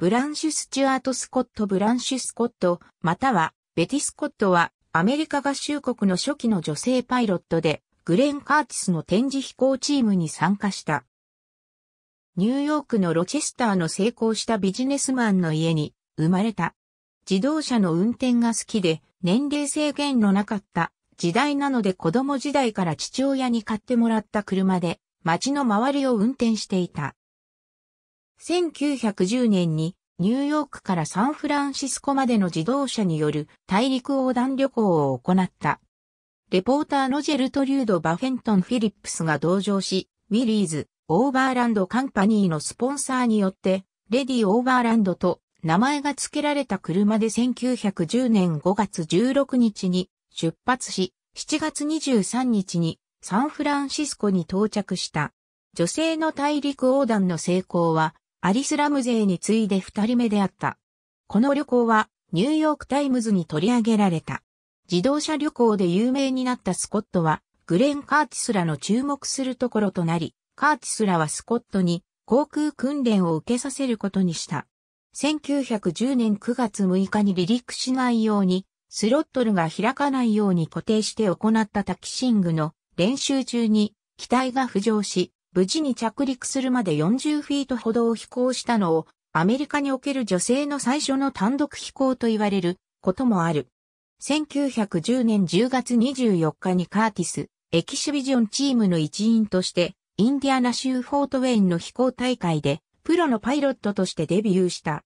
ブランシュ・スチュアート・スコット・ブランシュ・スコット、または、ベティ・スコットは、アメリカ合衆国の初期の女性パイロットで、グレン・カーティスの展示飛行チームに参加した。ニューヨークのロチェスターの成功したビジネスマンの家に生まれた。自動車の運転が好きで年齢制限のなかった時代なので子供時代から父親に買ってもらった車で街の周りを運転していた。1910年にニューヨークからサンフランシスコまでの自動車による大陸横断旅行を行った。レポーターのジェルトリュード・バフェントン・フィリップスが同乗し、ウィリーズ、オーバーランドカンパニーのスポンサーによって、レディ・オーバーランドと名前が付けられた車で1910年5月16日に出発し、7月23日にサンフランシスコに到着した。女性の大陸横断の成功はアリス・ラム勢に次いで二人目であった。この旅行はニューヨークタイムズに取り上げられた。自動車旅行で有名になったスコットは、グレン・カーティスらの注目するところとなり、カーティスらはスコットに航空訓練を受けさせることにした。1910年9月6日に離陸しないように、スロットルが開かないように固定して行ったタキシングの練習中に機体が浮上し、無事に着陸するまで40フィートほどを飛行したのを、アメリカにおける女性の最初の単独飛行と言われることもある。1910年10月24日にカーティス、エキシビジョンチームの一員として、インディアナ州フォートウェインの飛行大会で、プロのパイロットとしてデビューした。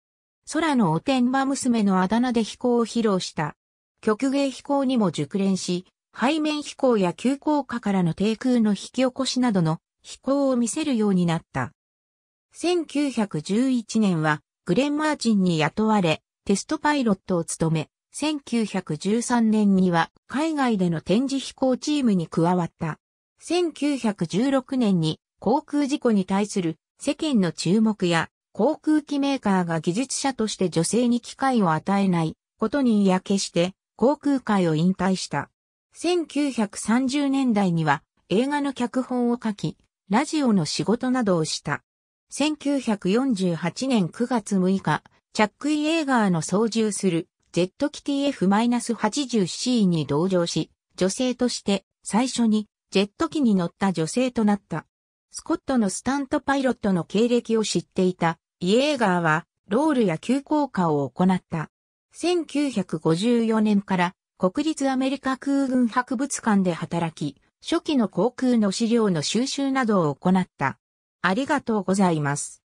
空のお天場娘のあだ名で飛行を披露した。曲芸飛行にも熟練し、背面飛行や急降下からの低空の引き起こしなどの飛行を見せるようになった。1911年はグレン・マーチンに雇われ、テストパイロットを務め、1913年には海外での展示飛行チームに加わった。1916年に航空事故に対する世間の注目や航空機メーカーが技術者として女性に機会を与えないことに嫌気して航空界を引退した。1930年代には映画の脚本を書き、ラジオの仕事などをした。1948年9月6日、チャックイ・エーガーの操縦する ZKTF-80C に同乗し、女性として最初にジェット機に乗った女性となった。スコットのスタントパイロットの経歴を知っていたイ・エーガーはロールや急降下を行った。1954年から国立アメリカ空軍博物館で働き、初期の航空の資料の収集などを行った。ありがとうございます。